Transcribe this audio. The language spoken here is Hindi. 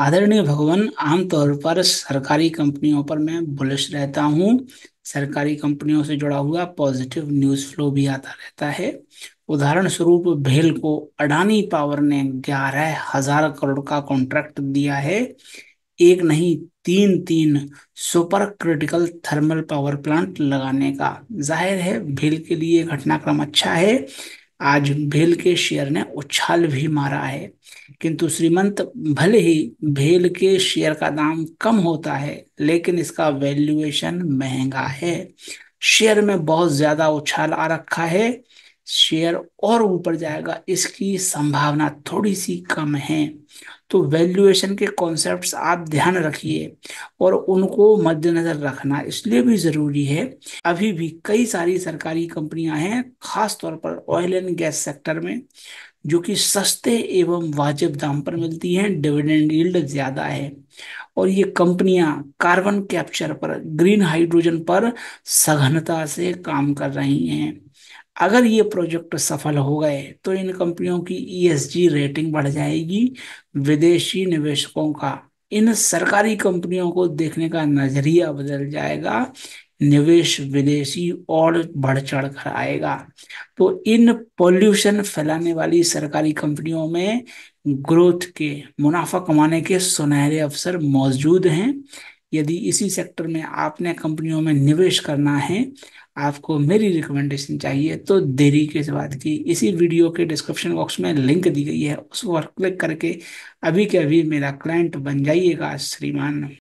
आदरणीय भगवान आमतौर पर सरकारी कंपनियों पर मैं बुलिश रहता हूँ सरकारी कंपनियों से जुड़ा हुआ पॉजिटिव न्यूज फ्लो भी आता रहता है उदाहरण स्वरूप भेल को अडानी पावर ने ग्यारह हजार करोड़ का कॉन्ट्रैक्ट दिया है एक नहीं तीन तीन super critical thermal power plant लगाने का जाहिर है भेल के लिए घटनाक्रम अच्छा है आज भेल के शेयर ने उछाल भी मारा है किंतु श्रीमंत भले ही भेल के शेयर का दाम कम होता है लेकिन इसका वैल्यूएशन महंगा है शेयर में बहुत ज्यादा उछाल आ रखा है शेयर और ऊपर जाएगा इसकी संभावना थोड़ी सी कम है तो वैल्यूएशन के कॉन्सेप्ट आप ध्यान रखिए और उनको मद्देनज़र रखना इसलिए भी ज़रूरी है अभी भी कई सारी सरकारी कंपनियां हैं खास तौर पर ऑयल एंड गैस सेक्टर में जो कि सस्ते एवं वाजिब दाम पर मिलती हैं डिविडेंड यील्ड ज़्यादा है और ये कंपनियां कार्बन कैप्चर पर ग्रीन हाइड्रोजन पर सघनता से काम कर रही हैं अगर ये प्रोजेक्ट सफल हो गए तो इन कंपनियों की ईएसजी e रेटिंग बढ़ जाएगी विदेशी निवेशकों का इन सरकारी कंपनियों को देखने का नजरिया बदल जाएगा निवेश विदेशी और बढ़ चढ़ कर आएगा तो इन पोल्यूशन फैलाने वाली सरकारी कंपनियों में ग्रोथ के मुनाफा कमाने के सुनहरे अवसर मौजूद हैं यदि इसी सेक्टर में आपने कंपनियों में निवेश करना है आपको मेरी रिकमेंडेशन चाहिए तो देरी के बाद की इसी वीडियो के डिस्क्रिप्शन बॉक्स में लिंक दी गई है उस पर क्लिक करके अभी के अभी मेरा क्लाइंट बन जाइएगा श्रीमान